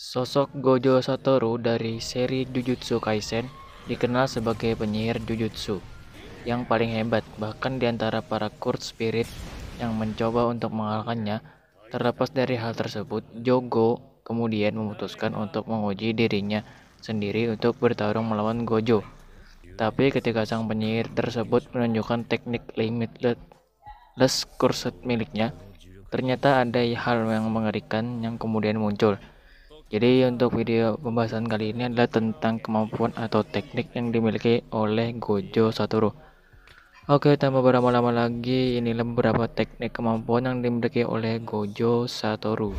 Sosok Gojo Satoru dari seri Jujutsu Kaisen dikenal sebagai penyihir Jujutsu yang paling hebat bahkan di antara para court Spirit yang mencoba untuk mengalahkannya terlepas dari hal tersebut Jogo kemudian memutuskan untuk menguji dirinya sendiri untuk bertarung melawan Gojo tapi ketika sang penyihir tersebut menunjukkan teknik limitless corset miliknya, ternyata ada hal yang mengerikan yang kemudian muncul, jadi untuk video pembahasan kali ini adalah tentang kemampuan atau teknik yang dimiliki oleh Gojo Satoru. Oke, tanpa berlama-lama lagi, inilah beberapa teknik kemampuan yang dimiliki oleh Gojo Satoru.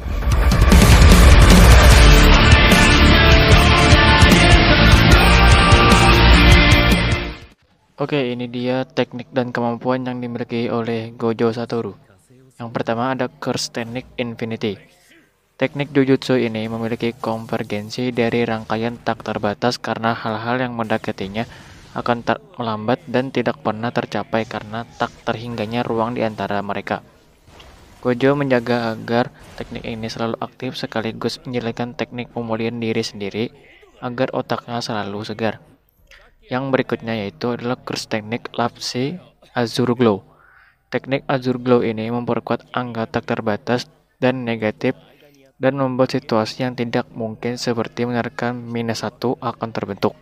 Oke, ini dia teknik dan kemampuan yang dimiliki oleh Gojo Satoru. Yang pertama ada Curse Technique Infinity. Teknik jujutsu ini memiliki konvergensi dari rangkaian tak terbatas karena hal-hal yang mendekatinya akan ter- melambat dan tidak pernah tercapai karena tak terhingganya ruang di antara mereka. Gojo menjaga agar teknik ini selalu aktif sekaligus menjelaskan teknik pemulihan diri sendiri agar otaknya selalu segar. Yang berikutnya yaitu adalah kurs teknik Lapsi Azur Glow. Teknik Azur Glow ini memperkuat angka tak terbatas dan negatif dan membuat situasi yang tidak mungkin seperti menerkan minus satu akan terbentuk.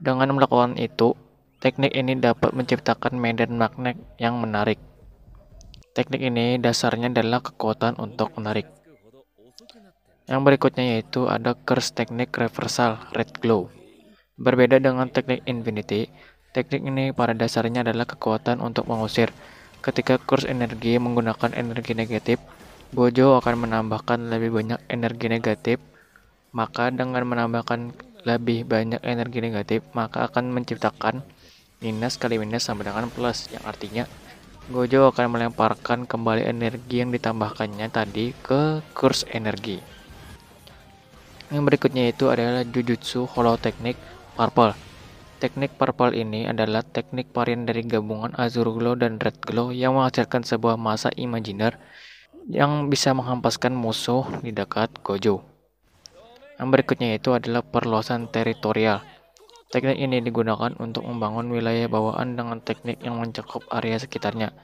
Dengan melakukan itu, teknik ini dapat menciptakan medan magnet yang menarik. Teknik ini dasarnya adalah kekuatan untuk menarik. Yang berikutnya yaitu ada curse teknik reversal red glow. Berbeda dengan teknik infinity, teknik ini pada dasarnya adalah kekuatan untuk mengusir. Ketika curse energi menggunakan energi negatif, Bojo akan menambahkan lebih banyak energi negatif, maka dengan menambahkan lebih banyak energi negatif, maka akan menciptakan minus kali minus sama dengan plus, yang artinya Gojo akan melemparkan kembali energi yang ditambahkannya tadi ke kurs energi. Yang berikutnya itu adalah Jujutsu Holoteknik Purple. Teknik Purple ini adalah teknik varian dari gabungan Azure Glow dan Red Glow yang menghasilkan sebuah masa imajiner yang bisa menghempaskan musuh di dekat Gojo. Yang berikutnya itu adalah perluasan teritorial. Teknik ini digunakan untuk membangun wilayah bawaan dengan teknik yang mencakup area sekitarnya.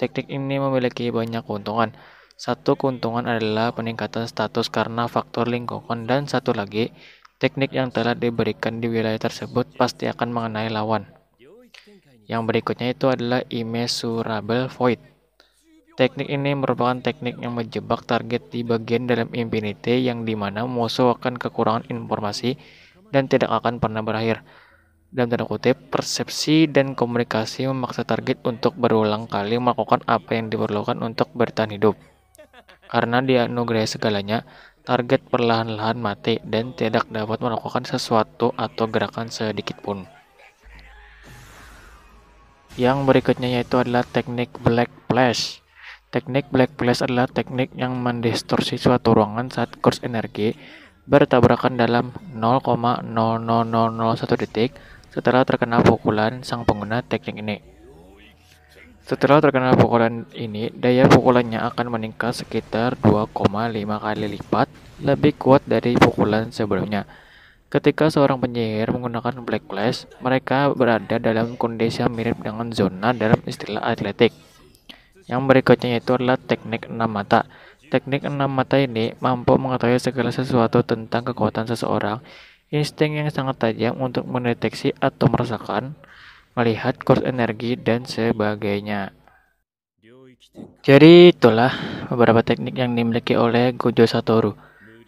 Teknik ini memiliki banyak keuntungan. Satu keuntungan adalah peningkatan status karena faktor lingkungan dan satu lagi, teknik yang telah diberikan di wilayah tersebut pasti akan mengenai lawan. Yang berikutnya itu adalah immeasurable void. Teknik ini merupakan teknik yang menjebak target di bagian dalam Infinity yang dimana musuh akan kekurangan informasi dan tidak akan pernah berakhir. Dalam tanda kutip, persepsi dan komunikasi memaksa target untuk berulang kali melakukan apa yang diperlukan untuk bertahan hidup. Karena dianugerahi segalanya, target perlahan-lahan mati dan tidak dapat melakukan sesuatu atau gerakan sedikit pun. Yang berikutnya yaitu adalah teknik Black Flash. Teknik black Flash adalah teknik yang mendistorsi suatu ruangan saat kurs energi bertabrakan dalam 0,00001 detik setelah terkena pukulan sang pengguna teknik ini. Setelah terkena pukulan ini, daya pukulannya akan meningkat sekitar 2,5 kali lipat lebih kuat dari pukulan sebelumnya. Ketika seorang penyihir menggunakan black flash, mereka berada dalam kondisi yang mirip dengan zona dalam istilah atletik. Yang berikutnya itu adalah teknik enam mata. Teknik enam mata ini mampu mengetahui segala sesuatu tentang kekuatan seseorang, insting yang sangat tajam untuk mendeteksi atau merasakan, melihat kurs energi, dan sebagainya. Jadi itulah beberapa teknik yang dimiliki oleh Gojo Satoru.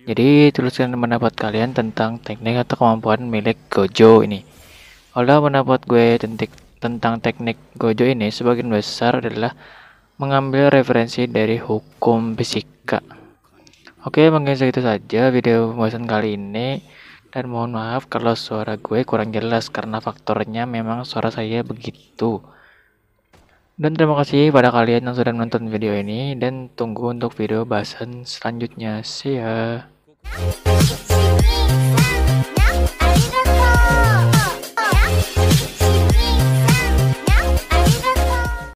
Jadi tuliskan pendapat kalian tentang teknik atau kemampuan milik Gojo ini. Oleh pendapat gue tentang teknik Gojo ini sebagian besar adalah mengambil referensi dari hukum fisika. Oke, mungkin segitu saja video pembahasan kali ini. Dan mohon maaf kalau suara gue kurang jelas karena faktornya memang suara saya begitu. Dan terima kasih pada kalian yang sudah menonton video ini dan tunggu untuk video bahasan selanjutnya. See ya.